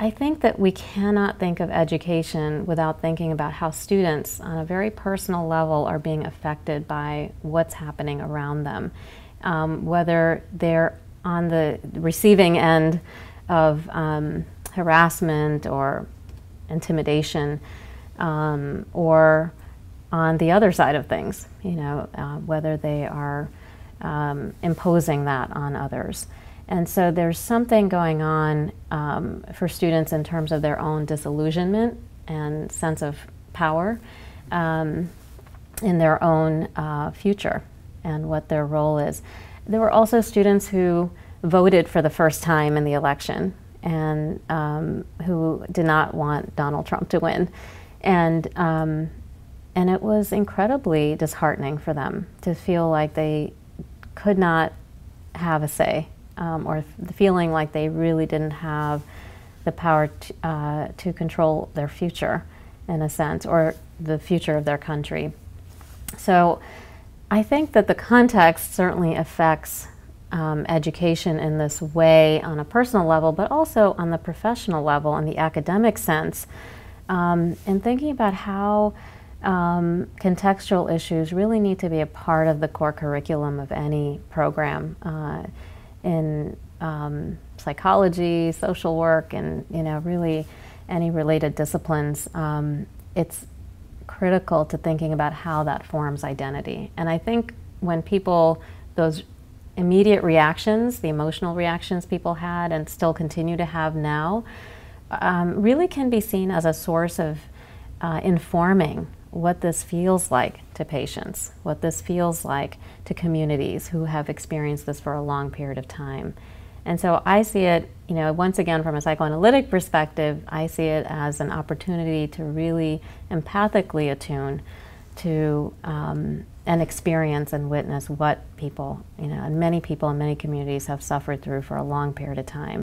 I think that we cannot think of education without thinking about how students, on a very personal level, are being affected by what's happening around them. Um, whether they're on the receiving end of um, harassment or intimidation, um, or on the other side of things, you know, uh, whether they are um, imposing that on others. And so there's something going on um, for students in terms of their own disillusionment and sense of power um, in their own uh, future and what their role is. There were also students who voted for the first time in the election and um, who did not want Donald Trump to win. And, um, and it was incredibly disheartening for them to feel like they could not have a say um, or feeling like they really didn't have the power uh, to control their future, in a sense, or the future of their country. So I think that the context certainly affects um, education in this way on a personal level, but also on the professional level, in the academic sense, um, and thinking about how. Um, contextual issues really need to be a part of the core curriculum of any program. Uh, in um, psychology, social work, and you know really any related disciplines, um, it's critical to thinking about how that forms identity. And I think when people those immediate reactions, the emotional reactions people had and still continue to have now, um, really can be seen as a source of uh, informing what this feels like to patients, what this feels like to communities who have experienced this for a long period of time. And so I see it, you know, once again from a psychoanalytic perspective, I see it as an opportunity to really empathically attune to um, and experience and witness what people, you know, and many people in many communities have suffered through for a long period of time.